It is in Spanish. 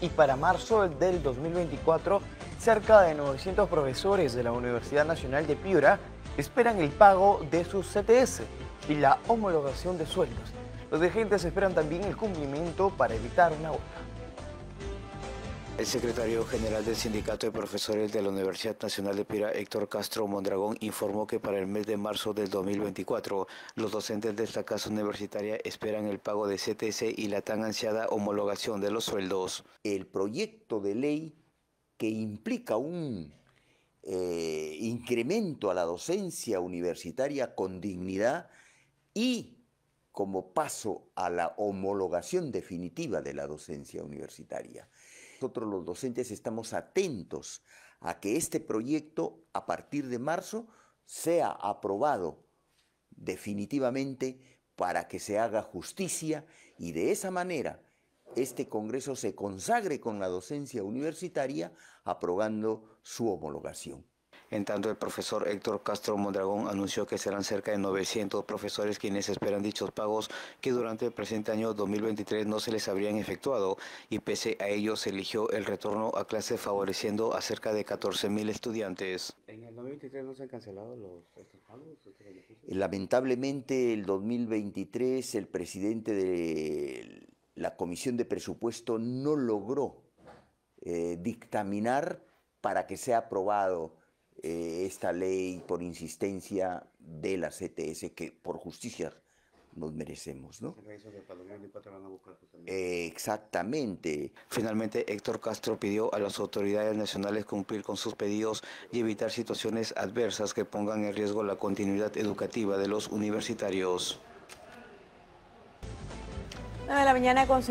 y para marzo del 2024, cerca de 900 profesores de la Universidad Nacional de Piura esperan el pago de sus CTS y la homologación de sueldos. Los dirigentes esperan también el cumplimiento para evitar una huelga. El secretario general del Sindicato de Profesores de la Universidad Nacional de Pira, Héctor Castro Mondragón, informó que para el mes de marzo del 2024, los docentes de esta casa universitaria esperan el pago de CTC y la tan ansiada homologación de los sueldos. El proyecto de ley que implica un eh, incremento a la docencia universitaria con dignidad y como paso a la homologación definitiva de la docencia universitaria. Nosotros los docentes estamos atentos a que este proyecto a partir de marzo sea aprobado definitivamente para que se haga justicia y de esa manera este Congreso se consagre con la docencia universitaria aprobando su homologación. En tanto, el profesor Héctor Castro Mondragón anunció que serán cerca de 900 profesores quienes esperan dichos pagos que durante el presente año 2023 no se les habrían efectuado y pese a ello se eligió el retorno a clase favoreciendo a cerca de 14.000 estudiantes. ¿En el 2023 no se han cancelado los pagos? Lamentablemente el 2023 el presidente de la Comisión de Presupuesto no logró eh, dictaminar para que sea aprobado eh, esta ley por insistencia de la CTS que por justicia nos merecemos, exactamente. Finalmente, Héctor Castro pidió a las autoridades nacionales cumplir con sus pedidos y evitar situaciones adversas que pongan en riesgo la continuidad educativa de los universitarios. 9 de la mañana con